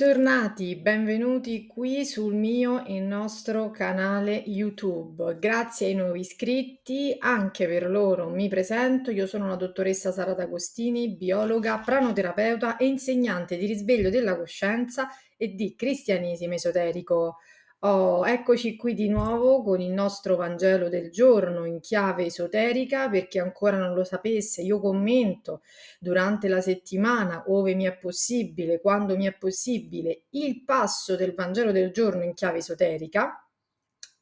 Bentornati, benvenuti qui sul mio e nostro canale YouTube. Grazie ai nuovi iscritti, anche per loro mi presento. Io sono la dottoressa Sara D'Agostini, biologa, pranoterapeuta e insegnante di risveglio della coscienza e di cristianesimo esoterico. Oh, eccoci qui di nuovo con il nostro Vangelo del giorno in chiave esoterica, per chi ancora non lo sapesse, io commento durante la settimana, ove mi è possibile, quando mi è possibile, il passo del Vangelo del giorno in chiave esoterica.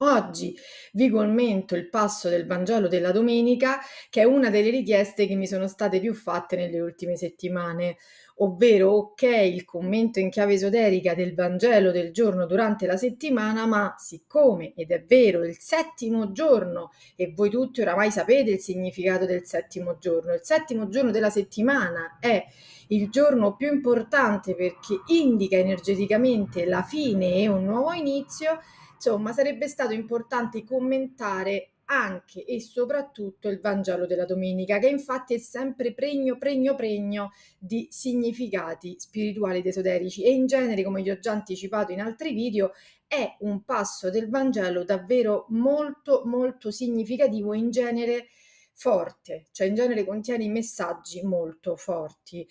Oggi vi commento il passo del Vangelo della domenica, che è una delle richieste che mi sono state più fatte nelle ultime settimane ovvero ok il commento in chiave esoterica del Vangelo del giorno durante la settimana, ma siccome, ed è vero, il settimo giorno, e voi tutti oramai sapete il significato del settimo giorno, il settimo giorno della settimana è il giorno più importante perché indica energeticamente la fine e un nuovo inizio, insomma sarebbe stato importante commentare anche e soprattutto il Vangelo della domenica, che infatti è sempre pregno, pregno, pregno di significati spirituali ed esoterici e in genere, come vi ho già anticipato in altri video, è un passo del Vangelo davvero molto, molto significativo in genere forte, cioè in genere contiene messaggi molto forti.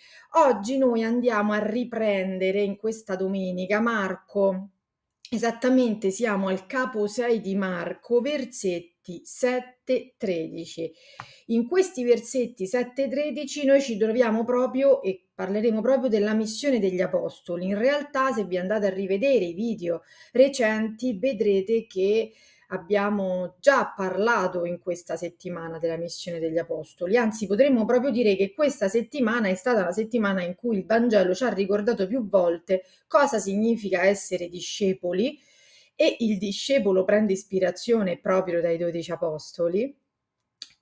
Oggi noi andiamo a riprendere in questa domenica Marco Esattamente, siamo al capo 6 di Marco, versetto versetti 7-13. In questi versetti 7-13 noi ci troviamo proprio e parleremo proprio della missione degli apostoli. In realtà se vi andate a rivedere i video recenti vedrete che abbiamo già parlato in questa settimana della missione degli apostoli, anzi potremmo proprio dire che questa settimana è stata la settimana in cui il Vangelo ci ha ricordato più volte cosa significa essere discepoli e il discepolo prende ispirazione proprio dai dodici apostoli,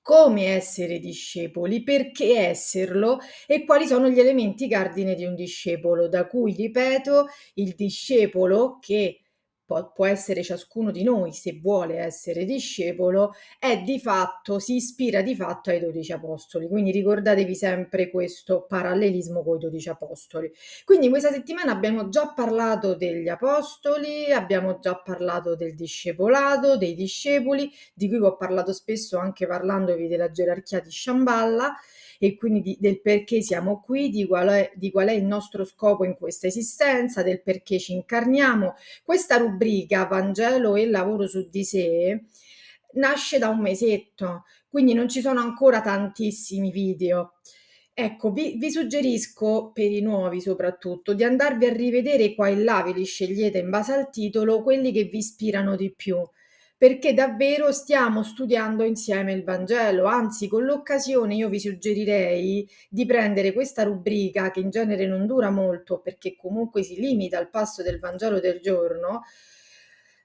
come essere discepoli, perché esserlo e quali sono gli elementi cardine di un discepolo, da cui, ripeto, il discepolo che può essere ciascuno di noi se vuole essere discepolo, è di fatto, si ispira di fatto ai dodici apostoli. Quindi ricordatevi sempre questo parallelismo con i dodici apostoli. Quindi questa settimana abbiamo già parlato degli apostoli, abbiamo già parlato del discepolato, dei discepoli, di cui ho parlato spesso anche parlandovi della gerarchia di Shamballa e quindi di, del perché siamo qui, di qual, è, di qual, è, il nostro scopo in questa esistenza, del perché ci incarniamo. Questa rubrica Vangelo e lavoro su di sé nasce da un mesetto, quindi non ci sono ancora tantissimi video. Ecco, vi, vi suggerisco per i nuovi soprattutto di andarvi a rivedere qua e là, ve li scegliete in base al titolo, quelli che vi ispirano di più perché davvero stiamo studiando insieme il Vangelo. Anzi, con l'occasione io vi suggerirei di prendere questa rubrica che in genere non dura molto perché comunque si limita al passo del Vangelo del giorno,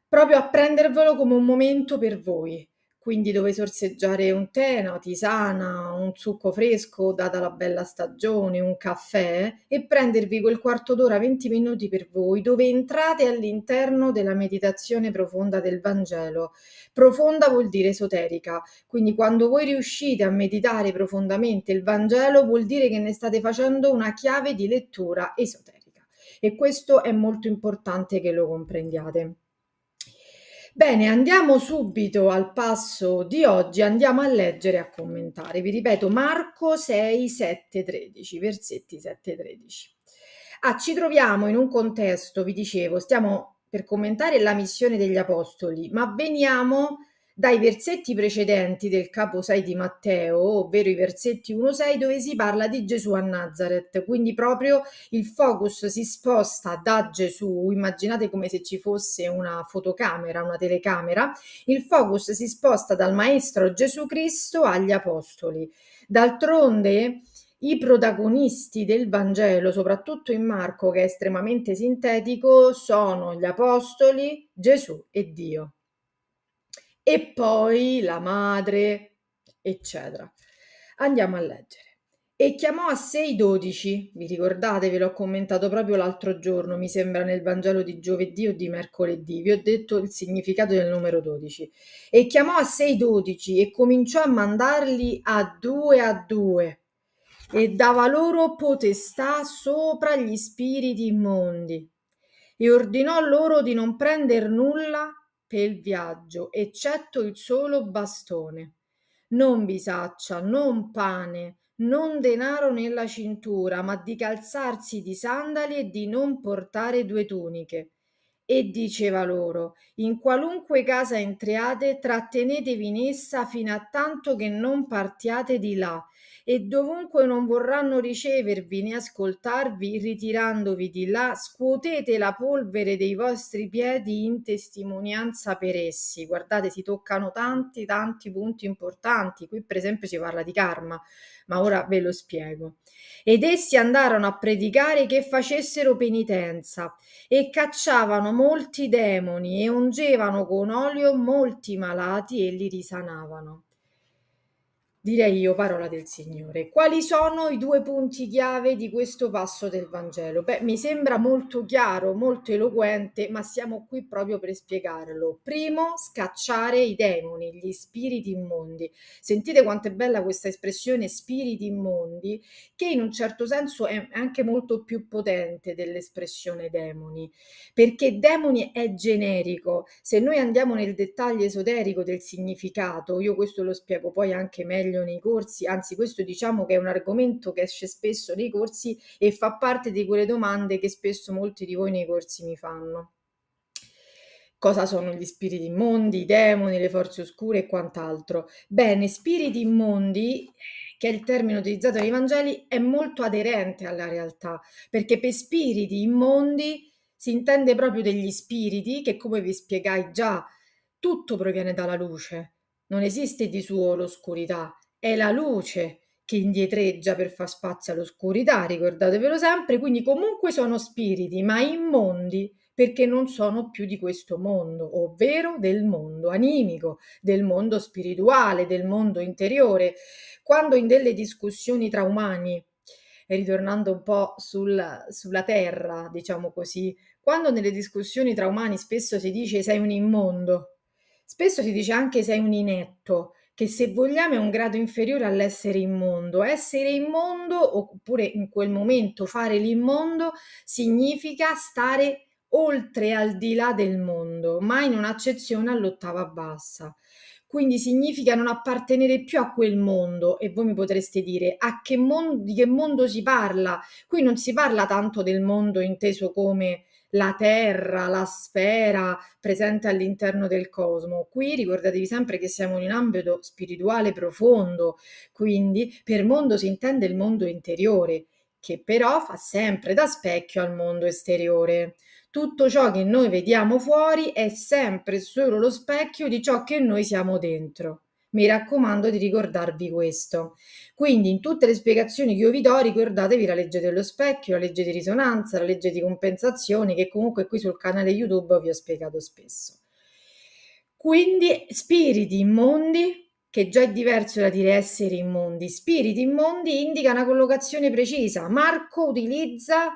proprio a prendervelo come un momento per voi quindi dove sorseggiare un tè, una tisana, un succo fresco data la bella stagione, un caffè e prendervi quel quarto d'ora, 20 minuti per voi, dove entrate all'interno della meditazione profonda del Vangelo. Profonda vuol dire esoterica, quindi quando voi riuscite a meditare profondamente il Vangelo vuol dire che ne state facendo una chiave di lettura esoterica e questo è molto importante che lo comprendiate. Bene, andiamo subito al passo di oggi, andiamo a leggere e a commentare. Vi ripeto, Marco 6, 7, 13, versetti 7, 13. Ah, ci troviamo in un contesto, vi dicevo, stiamo per commentare la missione degli apostoli, ma veniamo dai versetti precedenti del capo 6 di Matteo, ovvero i versetti 1-6 dove si parla di Gesù a Nazareth, quindi proprio il focus si sposta da Gesù, immaginate come se ci fosse una fotocamera, una telecamera, il focus si sposta dal Maestro Gesù Cristo agli Apostoli. D'altronde i protagonisti del Vangelo, soprattutto in Marco che è estremamente sintetico, sono gli Apostoli, Gesù e Dio e poi la madre, eccetera. Andiamo a leggere. E chiamò a sé i dodici, vi ricordate, ve l'ho commentato proprio l'altro giorno, mi sembra nel Vangelo di giovedì o di mercoledì, vi ho detto il significato del numero dodici. E chiamò a sé i dodici e cominciò a mandarli a due a due e dava loro potestà sopra gli spiriti immondi e ordinò loro di non prendere nulla pel viaggio, eccetto il solo bastone. Non bisaccia, non pane, non denaro nella cintura, ma di calzarsi di sandali e di non portare due tuniche. E diceva loro, in qualunque casa entriate, trattenetevi in essa fino a tanto che non partiate di là, e dovunque non vorranno ricevervi né ascoltarvi, ritirandovi di là, scuotete la polvere dei vostri piedi in testimonianza per essi. Guardate, si toccano tanti, tanti punti importanti. Qui per esempio si parla di karma, ma ora ve lo spiego. Ed essi andarono a predicare che facessero penitenza e cacciavano molti demoni e ungevano con olio molti malati e li risanavano direi io, parola del Signore. Quali sono i due punti chiave di questo passo del Vangelo? Beh, mi sembra molto chiaro, molto eloquente, ma siamo qui proprio per spiegarlo. Primo, scacciare i demoni, gli spiriti immondi. Sentite quanto è bella questa espressione spiriti immondi, che in un certo senso è anche molto più potente dell'espressione demoni, perché demoni è generico. Se noi andiamo nel dettaglio esoterico del significato, io questo lo spiego poi anche meglio meglio nei corsi, anzi questo diciamo che è un argomento che esce spesso nei corsi e fa parte di quelle domande che spesso molti di voi nei corsi mi fanno. Cosa sono gli spiriti immondi, i demoni, le forze oscure e quant'altro? Bene, spiriti immondi che è il termine utilizzato nei Vangeli, è molto aderente alla realtà, perché per spiriti immondi si intende proprio degli spiriti che, come vi spiegai già, tutto proviene dalla luce, non esiste di suo l'oscurità è la luce che indietreggia per far spazio all'oscurità, ricordatevelo sempre, quindi comunque sono spiriti, ma immondi perché non sono più di questo mondo, ovvero del mondo animico, del mondo spirituale, del mondo interiore. Quando in delle discussioni tra umani ritornando un po' sul, sulla terra, diciamo così, quando nelle discussioni tra umani spesso si dice sei un immondo, spesso si dice anche sei un inetto, che se vogliamo è un grado inferiore all'essere immondo. Essere immondo, oppure in quel momento fare l'immondo, significa stare oltre, al di là del mondo, ma in un'accezione all'ottava bassa. Quindi significa non appartenere più a quel mondo e voi mi potreste dire a che mondo, di che mondo si parla? Qui non si parla tanto del mondo inteso come la Terra, la sfera presente all'interno del cosmo. Qui ricordatevi sempre che siamo in un ambito spirituale profondo, quindi per mondo si intende il mondo interiore, che però fa sempre da specchio al mondo esteriore. Tutto ciò che noi vediamo fuori è sempre solo lo specchio di ciò che noi siamo dentro. Mi raccomando di ricordarvi questo. Quindi in tutte le spiegazioni che io vi do ricordatevi la legge dello specchio, la legge di risonanza, la legge di compensazione che comunque qui sul canale YouTube vi ho spiegato spesso. Quindi spiriti immondi, che già è diverso da dire esseri immondi, spiriti immondi indica una collocazione precisa. Marco utilizza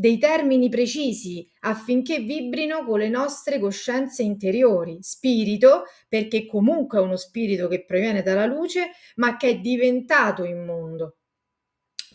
dei termini precisi affinché vibrino con le nostre coscienze interiori. Spirito, perché comunque è uno spirito che proviene dalla luce, ma che è diventato immondo.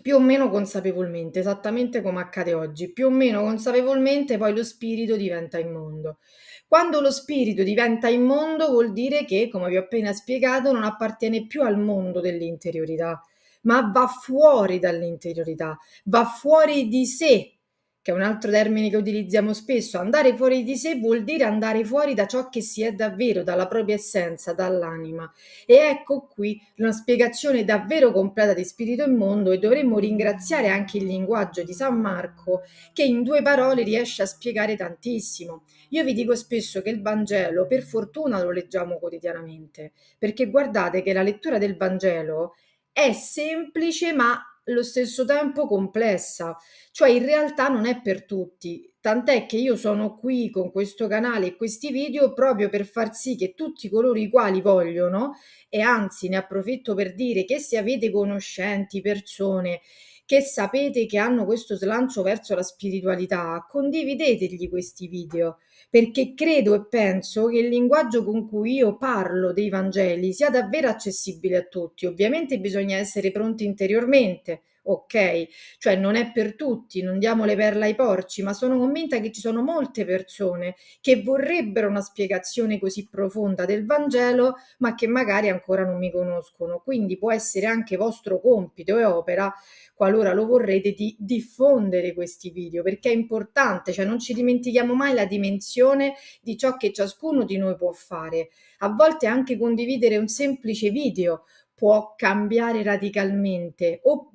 Più o meno consapevolmente, esattamente come accade oggi, più o meno consapevolmente poi lo spirito diventa immondo. Quando lo spirito diventa immondo vuol dire che, come vi ho appena spiegato, non appartiene più al mondo dell'interiorità, ma va fuori dall'interiorità, va fuori di sé che è un altro termine che utilizziamo spesso, andare fuori di sé vuol dire andare fuori da ciò che si è davvero, dalla propria essenza, dall'anima. E ecco qui una spiegazione davvero completa di spirito e mondo e dovremmo ringraziare anche il linguaggio di San Marco che in due parole riesce a spiegare tantissimo. Io vi dico spesso che il Vangelo, per fortuna lo leggiamo quotidianamente, perché guardate che la lettura del Vangelo è semplice ma allo stesso tempo complessa, cioè in realtà non è per tutti. Tant'è che io sono qui con questo canale e questi video proprio per far sì che tutti coloro i quali vogliono, e anzi ne approfitto per dire che se avete conoscenti, persone che sapete che hanno questo slancio verso la spiritualità, condividetegli questi video perché credo e penso che il linguaggio con cui io parlo dei Vangeli sia davvero accessibile a tutti. Ovviamente bisogna essere pronti interiormente ok? Cioè non è per tutti, non diamo le perle ai porci, ma sono convinta che ci sono molte persone che vorrebbero una spiegazione così profonda del Vangelo, ma che magari ancora non mi conoscono. Quindi può essere anche vostro compito e opera, qualora lo vorrete, di diffondere questi video, perché è importante, cioè non ci dimentichiamo mai la dimensione di ciò che ciascuno di noi può fare. A volte anche condividere un semplice video può cambiare radicalmente o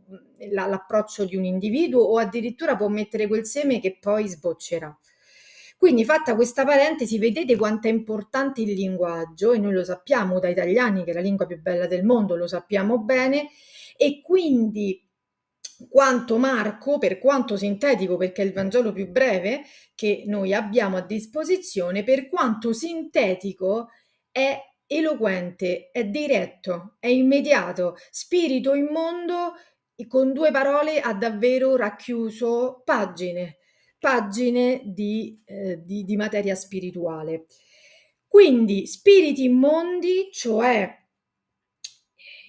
la, l'approccio di un individuo o addirittura può mettere quel seme che poi sboccerà. Quindi fatta questa parentesi, vedete quanto è importante il linguaggio e noi lo sappiamo da italiani che è la lingua più bella del mondo, lo sappiamo bene e quindi quanto Marco, per quanto sintetico perché è il Vangelo più breve che noi abbiamo a disposizione, per quanto sintetico è eloquente, è diretto, è immediato, spirito immondo con due parole ha davvero racchiuso pagine, pagine di, eh, di, di materia spirituale. Quindi spiriti immondi, cioè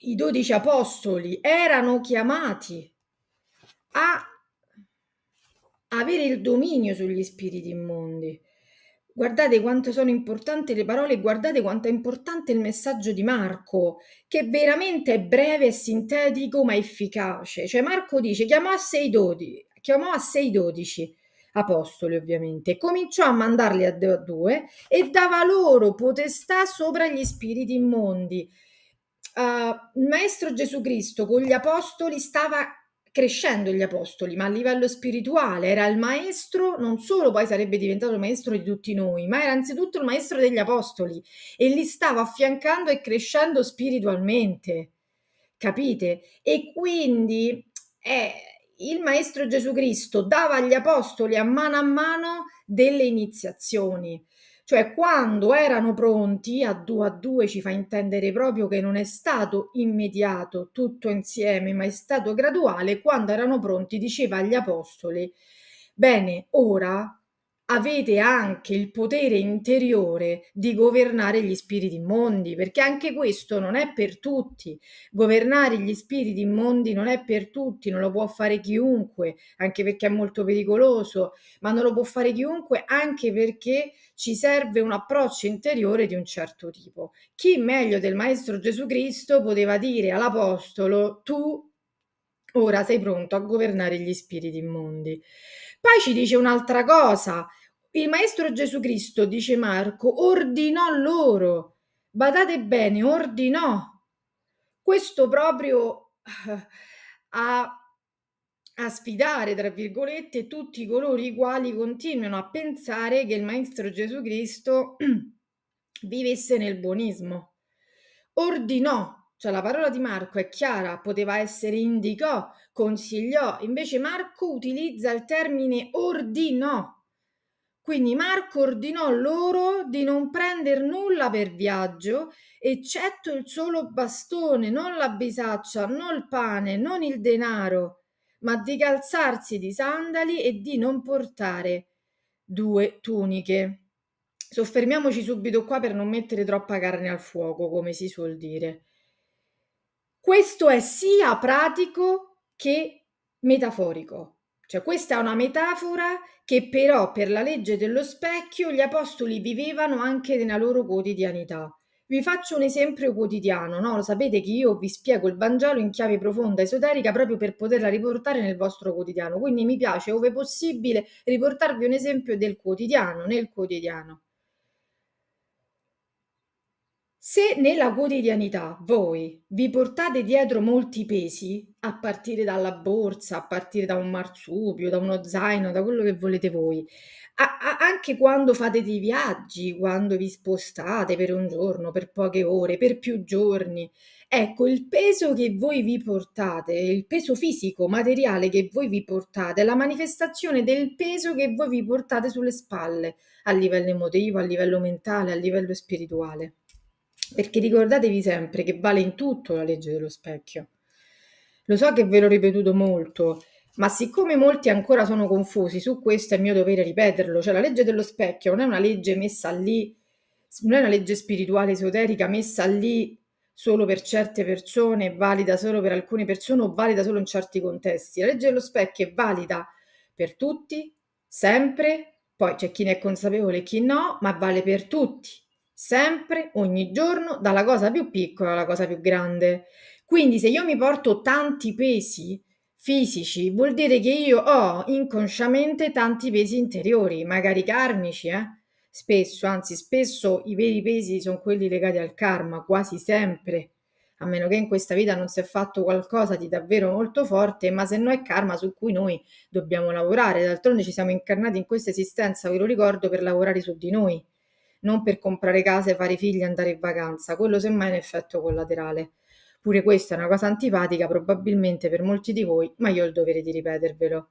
i dodici apostoli, erano chiamati a avere il dominio sugli spiriti immondi Guardate quanto sono importanti le parole, guardate quanto è importante il messaggio di Marco, che veramente è breve e sintetico ma efficace. Cioè Marco dice, chiamò a 6 i dodici, a sé i apostoli ovviamente, cominciò a mandarli a due e dava loro potestà sopra gli spiriti immondi. Uh, il Maestro Gesù Cristo con gli apostoli stava crescendo gli apostoli, ma a livello spirituale era il maestro, non solo poi sarebbe diventato il maestro di tutti noi, ma era anzitutto il maestro degli apostoli e li stava affiancando e crescendo spiritualmente. Capite? E quindi eh, il maestro Gesù Cristo dava agli apostoli a mano a mano delle iniziazioni cioè, quando erano pronti, a due a due ci fa intendere proprio che non è stato immediato tutto insieme, ma è stato graduale, quando erano pronti diceva agli apostoli, bene, ora avete anche il potere interiore di governare gli spiriti immondi, perché anche questo non è per tutti. Governare gli spiriti immondi non è per tutti, non lo può fare chiunque, anche perché è molto pericoloso, ma non lo può fare chiunque anche perché ci serve un approccio interiore di un certo tipo. Chi meglio del Maestro Gesù Cristo poteva dire all'Apostolo, tu ora sei pronto a governare gli spiriti immondi. Poi ci dice un'altra cosa, il Maestro Gesù Cristo, dice Marco, ordinò loro. Badate bene, ordinò. Questo proprio eh, a, a sfidare, tra virgolette, tutti coloro i quali continuano a pensare che il Maestro Gesù Cristo vivesse nel buonismo. Ordinò, cioè la parola di Marco è chiara, poteva essere indicò, consigliò, invece Marco utilizza il termine ordinò. Quindi Marco ordinò loro di non prendere nulla per viaggio, eccetto il solo bastone, non la bisaccia, non il pane, non il denaro, ma di calzarsi di sandali e di non portare due tuniche. Soffermiamoci subito qua per non mettere troppa carne al fuoco, come si suol dire. Questo è sia pratico che metaforico cioè, questa è una metafora che però per la legge dello specchio gli apostoli vivevano anche nella loro quotidianità. Vi faccio un esempio quotidiano, no? Lo sapete che io vi spiego il Vangelo in chiave profonda esoterica proprio per poterla riportare nel vostro quotidiano. Quindi mi piace, ove possibile, riportarvi un esempio del quotidiano, nel quotidiano. Se nella quotidianità voi vi portate dietro molti pesi, a partire dalla borsa, a partire da un marsupio, da uno zaino, da quello che volete voi, a- a- anche quando fate dei viaggi, quando vi spostate per un giorno, per poche ore, per più giorni, ecco il peso che voi vi portate, il peso fisico, materiale che voi vi portate, è la manifestazione del peso che voi vi portate sulle spalle a livello emotivo, a livello mentale, a livello spirituale perché ricordatevi sempre che vale in tutto la legge dello specchio. Lo so che ve l'ho ripetuto molto, ma siccome molti ancora sono confusi su questo è mio dovere ripeterlo, cioè la legge dello specchio non è una legge messa lì, non è una legge spirituale esoterica messa lì solo per certe persone, valida solo per alcune persone o valida solo in certi contesti. La legge dello specchio è valida per tutti, sempre, poi c'è chi ne è consapevole e chi no, ma vale per tutti sempre, ogni giorno, dalla cosa più piccola alla cosa più grande. Quindi se io mi porto tanti pesi fisici, vuol dire che io ho inconsciamente tanti pesi interiori, magari karmici, eh? Spesso, anzi spesso i veri pesi sono quelli legati al karma, quasi sempre a meno che in questa vita non si è fatto qualcosa di davvero molto forte, ma se no è karma su cui noi dobbiamo lavorare. D'altronde ci siamo incarnati in questa esistenza, ve lo ricordo, per lavorare su di noi non per comprare case, fare figli e andare in vacanza, quello semmai è un effetto collaterale. Pure questa è una cosa antipatica probabilmente per molti di voi, ma io ho il dovere di ripetervelo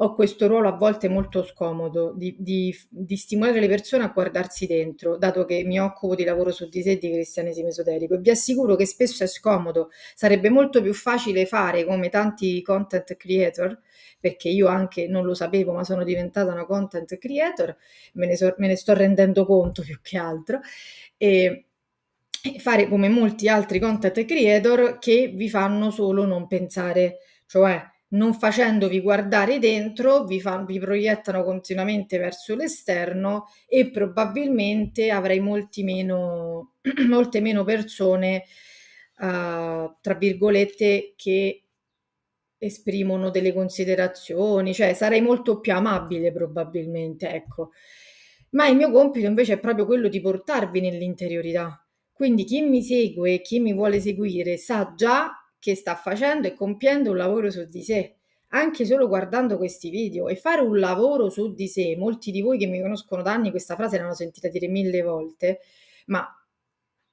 ho questo ruolo a volte molto scomodo di, di, di, stimolare le persone a guardarsi dentro, dato che mi occupo di lavoro su di sé di cristianesimo esoterico. E vi assicuro che spesso è scomodo, sarebbe molto più facile fare come tanti content creator, perché io anche non lo sapevo, ma sono diventata una content creator, me ne, so, me ne sto rendendo conto più che altro. E, fare come molti altri content creator che vi fanno solo non pensare, cioè non facendovi guardare dentro, vi, fa, vi proiettano continuamente verso l'esterno e probabilmente avrai meno, molte meno persone, uh, tra virgolette, che esprimono delle considerazioni, cioè sarei molto più amabile probabilmente, ecco. Ma il mio compito invece è proprio quello di portarvi nell'interiorità. Quindi chi mi segue, chi mi vuole seguire, sa già che sta facendo e compiendo un lavoro su di sé, anche solo guardando questi video e fare un lavoro su di sé, molti di voi che mi conoscono da anni questa frase l'hanno sentita dire mille volte, ma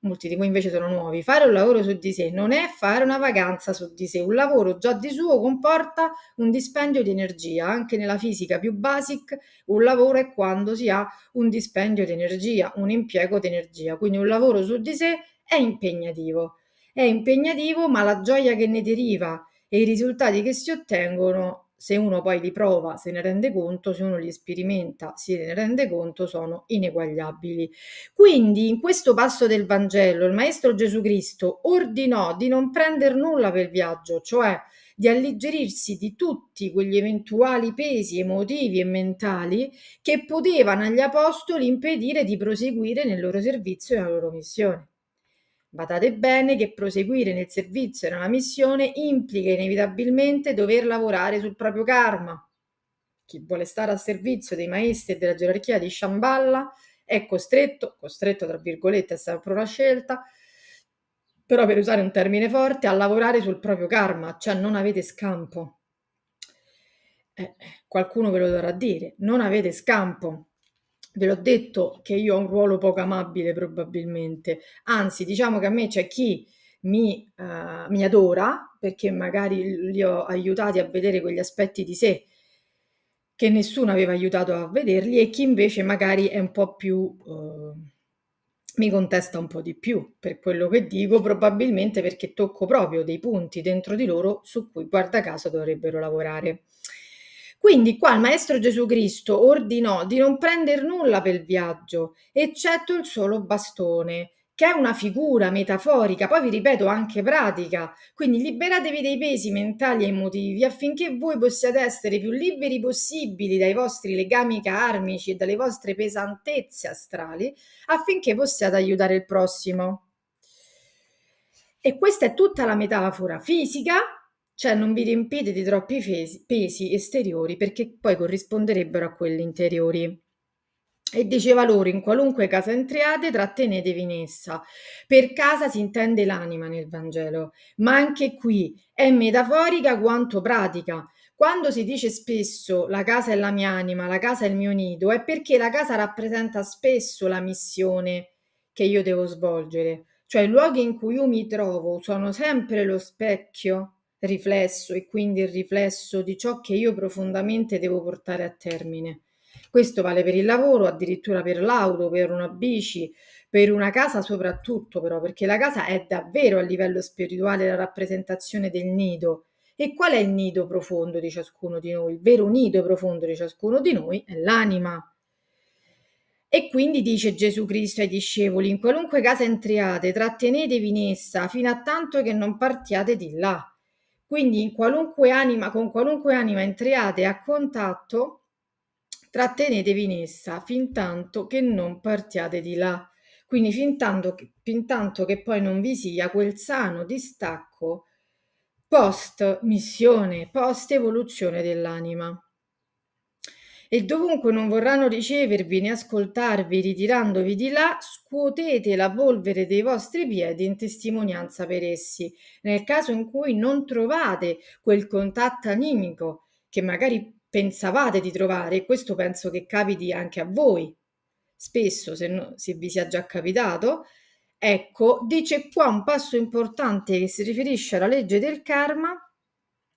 molti di voi invece sono nuovi, fare un lavoro su di sé non è fare una vacanza su di sé, un lavoro già di suo comporta un dispendio di energia, anche nella fisica più basic un lavoro è quando si ha un dispendio di energia, un impiego di energia, quindi un lavoro su di sé è impegnativo. È impegnativo, ma la gioia che ne deriva e i risultati che si ottengono, se uno poi li prova, se ne rende conto, se uno li sperimenta, se ne rende conto, sono ineguagliabili. Quindi in questo passo del Vangelo il Maestro Gesù Cristo ordinò di non prendere nulla per il viaggio, cioè di alleggerirsi di tutti quegli eventuali pesi emotivi e mentali che potevano agli apostoli impedire di proseguire nel loro servizio e nella loro missione. Badate bene che proseguire nel servizio e nella missione implica inevitabilmente dover lavorare sul proprio karma. Chi vuole stare al servizio dei maestri e della gerarchia di Shambhala è costretto, costretto tra virgolette è sempre una scelta, però per usare un termine forte, a lavorare sul proprio karma, cioè non avete scampo. Eh, qualcuno ve lo dovrà dire, non avete scampo ve l'ho detto che io ho un ruolo poco amabile probabilmente, anzi diciamo che a me c'è chi mi, uh, mi adora perché magari li ho aiutati a vedere quegli aspetti di sé che nessuno aveva aiutato a vederli e chi invece magari è un po' più... Uh, mi contesta un po' di più per quello che dico, probabilmente perché tocco proprio dei punti dentro di loro su cui guarda caso dovrebbero lavorare. Quindi qua il Maestro Gesù Cristo ordinò di non prendere nulla per il viaggio, eccetto il solo bastone, che è una figura metaforica, poi vi ripeto anche pratica. Quindi liberatevi dei pesi mentali e emotivi affinché voi possiate essere più liberi possibili dai vostri legami karmici e dalle vostre pesantezze astrali, affinché possiate aiutare il prossimo. E questa è tutta la metafora fisica cioè non vi riempite di troppi fesi- pesi esteriori perché poi corrisponderebbero a quelli interiori. E diceva loro, in qualunque casa entriate, trattenetevi in essa. Per casa si intende l'anima nel Vangelo, ma anche qui è metaforica quanto pratica. Quando si dice spesso la casa è la mia anima, la casa è il mio nido, è perché la casa rappresenta spesso la missione che io devo svolgere. Cioè i luoghi in cui io mi trovo sono sempre lo specchio riflesso e quindi il riflesso di ciò che io profondamente devo portare a termine. Questo vale per il lavoro, addirittura per l'auto, per una bici, per una casa soprattutto però, perché la casa è davvero a livello spirituale la rappresentazione del nido. E qual è il nido profondo di ciascuno di noi? Il vero nido profondo di ciascuno di noi è l'anima. E quindi dice Gesù Cristo ai discepoli, in qualunque casa entriate, trattenetevi in essa fino a tanto che non partiate di là. Quindi in qualunque anima, con qualunque anima entriate a contatto, trattenetevi in essa fin tanto che non partiate di là. Quindi fin tanto, fin tanto che poi non vi sia quel sano distacco post missione, post evoluzione dell'anima. E dovunque non vorranno ricevervi né ascoltarvi, ritirandovi di là, scuotete la polvere dei vostri piedi in testimonianza per essi, nel caso in cui non trovate quel contatto animico che magari pensavate di trovare, e questo penso che capiti anche a voi. Spesso, se, no, se vi sia già capitato, ecco, dice qua un passo importante che si riferisce alla legge del karma,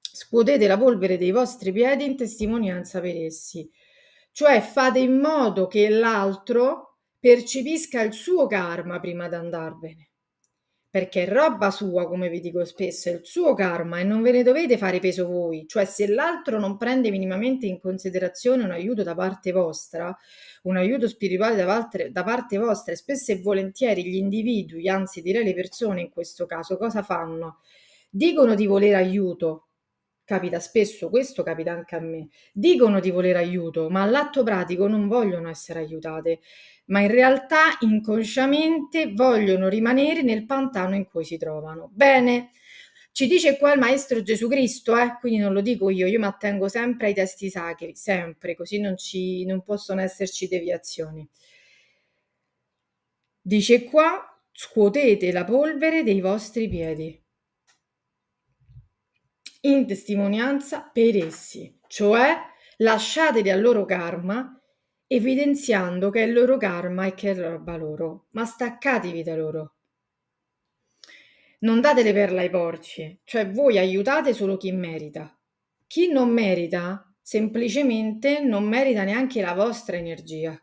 scuotete la polvere dei vostri piedi in testimonianza per essi cioè fate in modo che l'altro percepisca il suo karma prima di andarvene. Perché è roba sua, come vi dico spesso, è il suo karma e non ve ne dovete fare peso voi. Cioè, se l'altro non prende minimamente in considerazione un aiuto da parte vostra, un aiuto spirituale da parte, vostra, e spesso e volentieri gli individui, anzi direi le persone in questo caso, cosa fanno? Dicono di volere aiuto, Capita spesso, questo capita anche a me. Dicono di voler aiuto, ma all'atto pratico non vogliono essere aiutate, ma in realtà inconsciamente vogliono rimanere nel pantano in cui si trovano. Bene, ci dice qua il Maestro Gesù Cristo, eh? quindi non lo dico io, io mi attengo sempre ai testi sacri, sempre, così non, ci, non possono esserci deviazioni. Dice qua, scuotete la polvere dei vostri piedi in testimonianza per essi, cioè lasciateli al loro karma evidenziando che è il loro karma e che è roba loro, ma staccatevi da loro. Non date le perle ai porci, cioè voi aiutate solo chi merita. Chi non merita, semplicemente non merita neanche la vostra energia.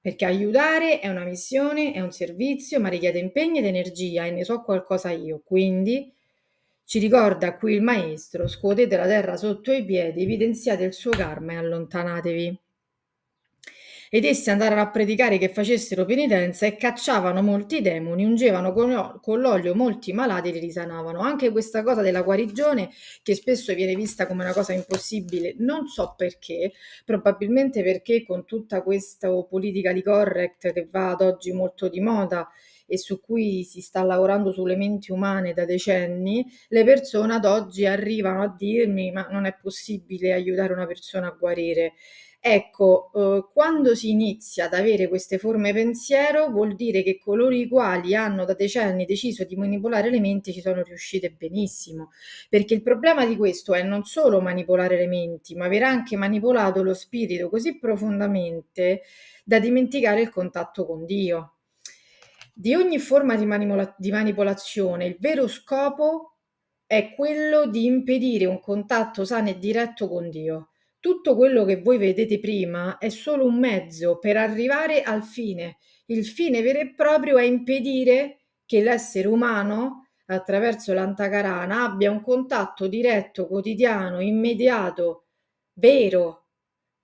Perché aiutare è una missione, è un servizio, ma richiede impegno ed energia e ne so qualcosa io, quindi ci ricorda qui il maestro, scuotete la terra sotto i piedi, evidenziate il suo karma e allontanatevi. Ed essi andarono a predicare che facessero penitenza e cacciavano molti demoni, ungevano con l'olio molti malati e li risanavano. Anche questa cosa della guarigione, che spesso viene vista come una cosa impossibile, non so perché, probabilmente perché con tutta questa politica di correct che va ad oggi molto di moda, e su cui si sta lavorando sulle menti umane da decenni, le persone ad oggi arrivano a dirmi ma non è possibile aiutare una persona a guarire. Ecco, eh, quando si inizia ad avere queste forme pensiero vuol dire che coloro i quali hanno da decenni deciso di manipolare le menti ci sono riuscite benissimo, perché il problema di questo è non solo manipolare le menti, ma aver anche manipolato lo spirito così profondamente da dimenticare il contatto con Dio. Di ogni forma di, manimola- di manipolazione il vero scopo è quello di impedire un contatto sano e diretto con Dio. Tutto quello che voi vedete prima è solo un mezzo per arrivare al fine. Il fine vero e proprio è impedire che l'essere umano, attraverso l'antacarana, abbia un contatto diretto, quotidiano, immediato, vero,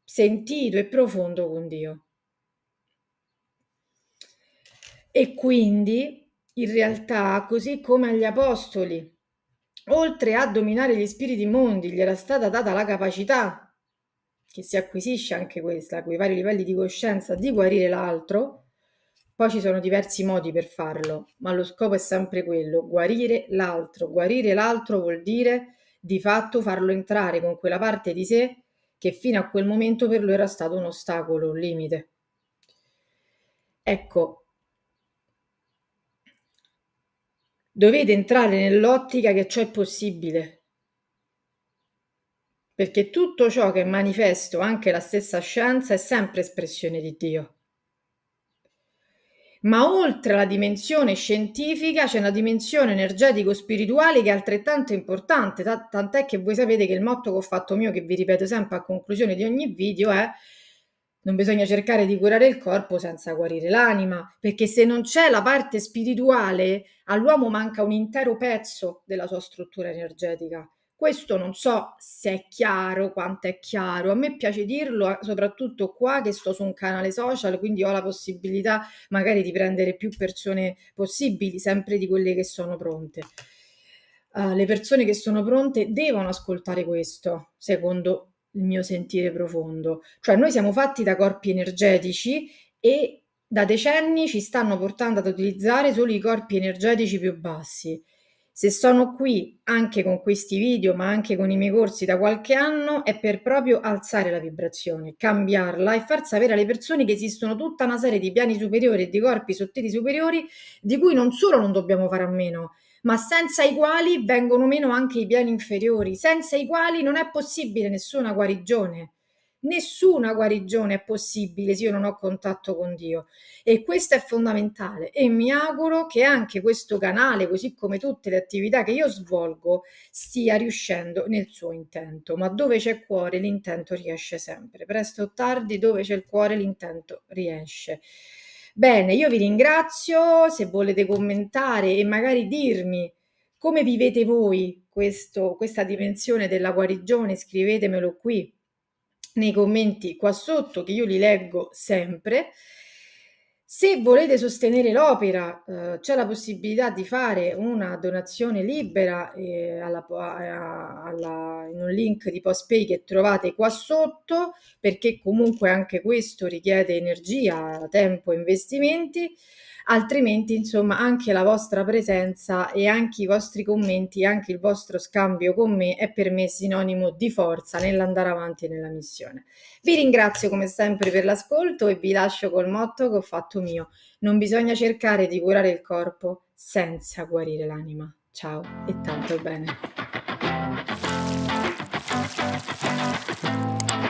sentito e profondo con Dio. E quindi, in realtà, così come agli apostoli, oltre a dominare gli spiriti mondi, gli era stata data la capacità, che si acquisisce anche questa, con i vari livelli di coscienza, di guarire l'altro. Poi ci sono diversi modi per farlo, ma lo scopo è sempre quello, guarire l'altro. Guarire l'altro vuol dire di fatto farlo entrare con quella parte di sé che fino a quel momento per lui era stato un ostacolo, un limite. Ecco, dovete entrare nell'ottica che ciò è possibile. Perché tutto ciò che è manifesto, anche la stessa scienza, è sempre espressione di Dio. Ma oltre alla dimensione scientifica c'è una dimensione energetico-spirituale che è altrettanto importante, tant'è che voi sapete che il motto che ho fatto mio, che vi ripeto sempre a conclusione di ogni video, è non bisogna cercare di curare il corpo senza guarire l'anima, perché se non c'è la parte spirituale, all'uomo manca un intero pezzo della sua struttura energetica. Questo non so se è chiaro, quanto è chiaro. A me piace dirlo, eh, soprattutto qua che sto su un canale social, quindi ho la possibilità magari di prendere più persone possibili, sempre di quelle che sono pronte. Uh, le persone che sono pronte devono ascoltare questo, secondo il mio sentire profondo. Cioè noi siamo fatti da corpi energetici e da decenni ci stanno portando ad utilizzare solo i corpi energetici più bassi. Se sono qui anche con questi video, ma anche con i miei corsi da qualche anno, è per proprio alzare la vibrazione, cambiarla e far sapere alle persone che esistono tutta una serie di piani superiori e di corpi sottili superiori di cui non solo non dobbiamo fare a meno, ma senza i quali vengono meno anche i piani inferiori, senza i quali non è possibile nessuna guarigione. Nessuna guarigione è possibile se io non ho contatto con Dio e questo è fondamentale e mi auguro che anche questo canale, così come tutte le attività che io svolgo, stia riuscendo nel suo intento, ma dove c'è cuore l'intento riesce sempre, presto o tardi dove c'è il cuore l'intento riesce. Bene, io vi ringrazio, se volete commentare e magari dirmi come vivete voi questo, questa dimensione della guarigione, scrivetemelo qui nei commenti qua sotto che io li leggo sempre se volete sostenere l'opera, eh, c'è la possibilità di fare una donazione libera eh, alla, a, alla, in un link di PostPay che trovate qua sotto, perché comunque anche questo richiede energia, tempo, e investimenti altrimenti insomma anche la vostra presenza e anche i vostri commenti, anche il vostro scambio con me è per me sinonimo di forza nell'andare avanti nella missione. Vi ringrazio come sempre per l'ascolto e vi lascio col motto che ho fatto mio, non bisogna cercare di curare il corpo senza guarire l'anima. Ciao e tanto bene.